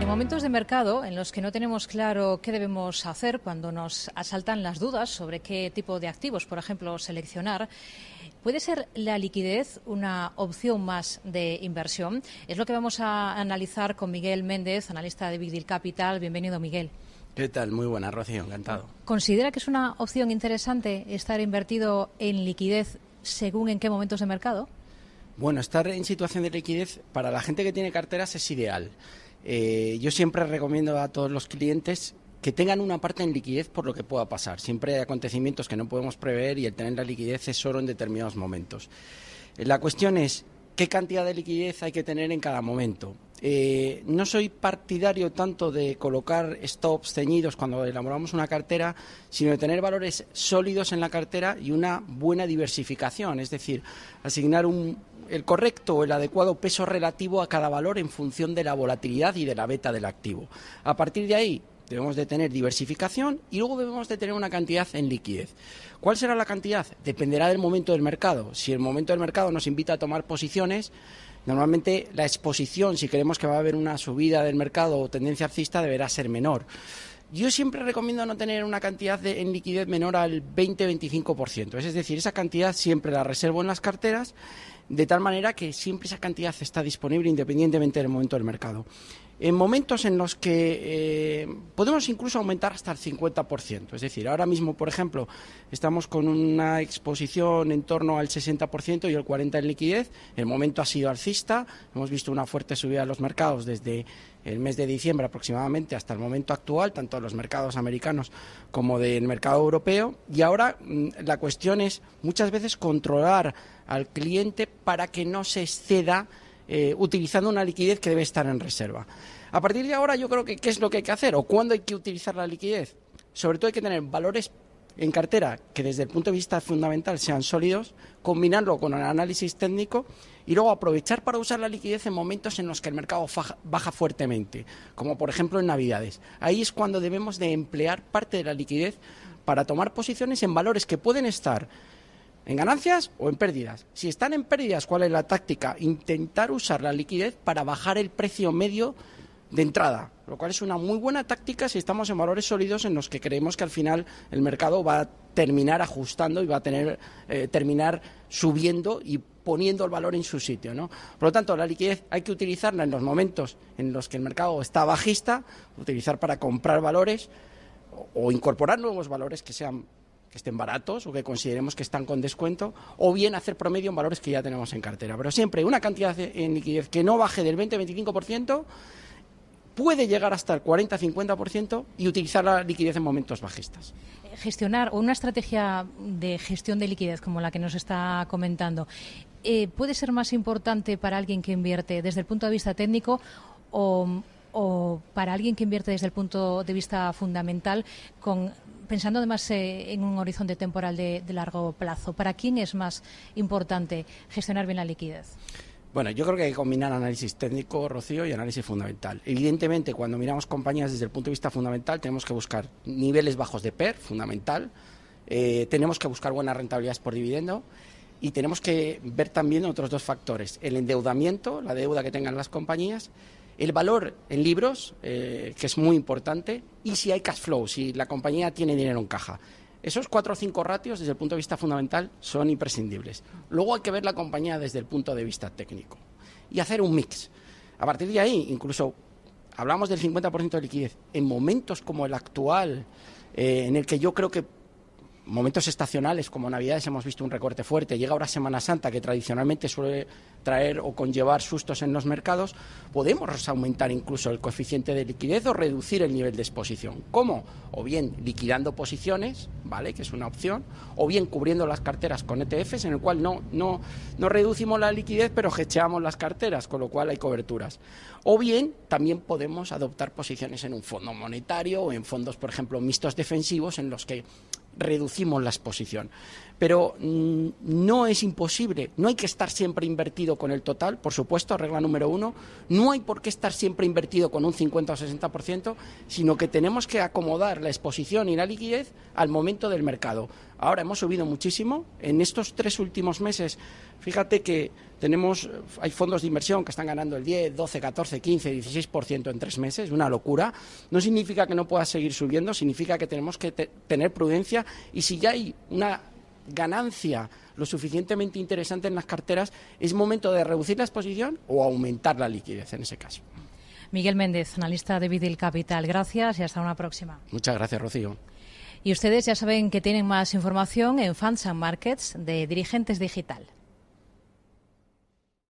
En momentos de mercado en los que no tenemos claro qué debemos hacer cuando nos asaltan las dudas sobre qué tipo de activos, por ejemplo, seleccionar, ¿puede ser la liquidez una opción más de inversión? Es lo que vamos a analizar con Miguel Méndez, analista de Big Deal Capital. Bienvenido, Miguel. ¿Qué tal? Muy buena, Rocío, encantado. ¿Considera que es una opción interesante estar invertido en liquidez según en qué momentos de mercado? Bueno, estar en situación de liquidez para la gente que tiene carteras es ideal. Eh, yo siempre recomiendo a todos los clientes que tengan una parte en liquidez por lo que pueda pasar. Siempre hay acontecimientos que no podemos prever y el tener la liquidez es solo en determinados momentos. Eh, la cuestión es qué cantidad de liquidez hay que tener en cada momento. Eh, no soy partidario tanto de colocar stops ceñidos cuando elaboramos una cartera, sino de tener valores sólidos en la cartera y una buena diversificación, es decir, asignar un el correcto o el adecuado peso relativo a cada valor en función de la volatilidad y de la beta del activo. A partir de ahí, debemos de tener diversificación y luego debemos de tener una cantidad en liquidez. ¿Cuál será la cantidad? Dependerá del momento del mercado. Si el momento del mercado nos invita a tomar posiciones, normalmente la exposición, si queremos que va a haber una subida del mercado o tendencia alcista, deberá ser menor. Yo siempre recomiendo no tener una cantidad en liquidez menor al 20-25%. Es decir, esa cantidad siempre la reservo en las carteras de tal manera que siempre esa cantidad está disponible independientemente del momento del mercado en momentos en los que eh, podemos incluso aumentar hasta el 50%. Es decir, ahora mismo, por ejemplo, estamos con una exposición en torno al 60% y el 40% en liquidez. El momento ha sido alcista. Hemos visto una fuerte subida de los mercados desde el mes de diciembre aproximadamente hasta el momento actual, tanto de los mercados americanos como del mercado europeo. Y ahora mm, la cuestión es muchas veces controlar al cliente para que no se exceda eh, utilizando una liquidez que debe estar en reserva. A partir de ahora yo creo que qué es lo que hay que hacer o cuándo hay que utilizar la liquidez. Sobre todo hay que tener valores en cartera que desde el punto de vista fundamental sean sólidos, combinarlo con el análisis técnico y luego aprovechar para usar la liquidez en momentos en los que el mercado baja fuertemente, como por ejemplo en Navidades. Ahí es cuando debemos de emplear parte de la liquidez para tomar posiciones en valores que pueden estar ¿En ganancias o en pérdidas? Si están en pérdidas, ¿cuál es la táctica? Intentar usar la liquidez para bajar el precio medio de entrada, lo cual es una muy buena táctica si estamos en valores sólidos en los que creemos que al final el mercado va a terminar ajustando y va a tener, eh, terminar subiendo y poniendo el valor en su sitio. ¿no? Por lo tanto, la liquidez hay que utilizarla en los momentos en los que el mercado está bajista, utilizar para comprar valores o, o incorporar nuevos valores que sean que estén baratos o que consideremos que están con descuento, o bien hacer promedio en valores que ya tenemos en cartera. Pero siempre una cantidad en liquidez que no baje del 20-25%, puede llegar hasta el 40-50% y utilizar la liquidez en momentos bajistas. Eh, gestionar o una estrategia de gestión de liquidez como la que nos está comentando, eh, ¿puede ser más importante para alguien que invierte desde el punto de vista técnico o o para alguien que invierte desde el punto de vista fundamental con pensando además eh, en un horizonte temporal de, largo plazo, ¿para quién es más importante gestionar bien la liquidez? Bueno, yo creo que hay que combinar análisis técnico, Rocío, y análisis fundamental. Evidentemente, cuando miramos compañías desde el punto de vista fundamental, tenemos que buscar niveles bajos de PER, fundamental, eh, tenemos que buscar buenas rentabilidades por dividendo y tenemos que ver también otros dos factores, el endeudamiento, la deuda que tengan las compañías el valor en libros, eh, que es muy importante, y si hay cash flow, si la compañía tiene dinero en caja. Esos cuatro o cinco ratios, desde el punto de vista fundamental, son imprescindibles. Luego hay que ver la compañía desde el punto de vista técnico y hacer un mix. A partir de ahí, incluso hablamos del 50% de liquidez. En momentos como el actual, eh, en el que yo creo que momentos estacionales como Navidades hemos visto un recorte fuerte. Llega ahora Semana Santa, que tradicionalmente suele traer o conllevar sustos en los mercados. Podemos aumentar incluso el coeficiente de liquidez o reducir el nivel de exposición. ¿Cómo? O bien liquidando posiciones, ¿vale? Que es una opción, o bien cubriendo las carteras con ETFs, en el cual no, no, no reducimos la liquidez, pero gecheamos las carteras, con lo cual hay coberturas. O bien también podemos adoptar posiciones en un fondo monetario o en fondos, por ejemplo, mixtos defensivos en los que reducimos la exposición. Pero mm, no es imposible, no hay que estar siempre invertido con el total, por supuesto, regla número uno, no hay por qué estar siempre invertido con un 50 o 60%, sino que tenemos que acomodar la exposición y la liquidez al momento del mercado. Ahora hemos subido muchísimo. En estos tres últimos meses, fíjate que tenemos, hay fondos de inversión que están ganando el 10, 12, 14, 15, 16% en tres meses, una locura. No significa que no pueda seguir subiendo, significa que tenemos que tener prudencia y si ya hay una ganancia lo suficientemente interesante en las carteras, es momento de reducir la exposición o aumentar la liquidez en ese caso. Miguel Méndez, analista de Vidil Capital. Gracias y hasta una próxima. Muchas gracias, Rocío. Y ustedes ya saben que tienen más información en Fans and Markets de Dirigentes Digital.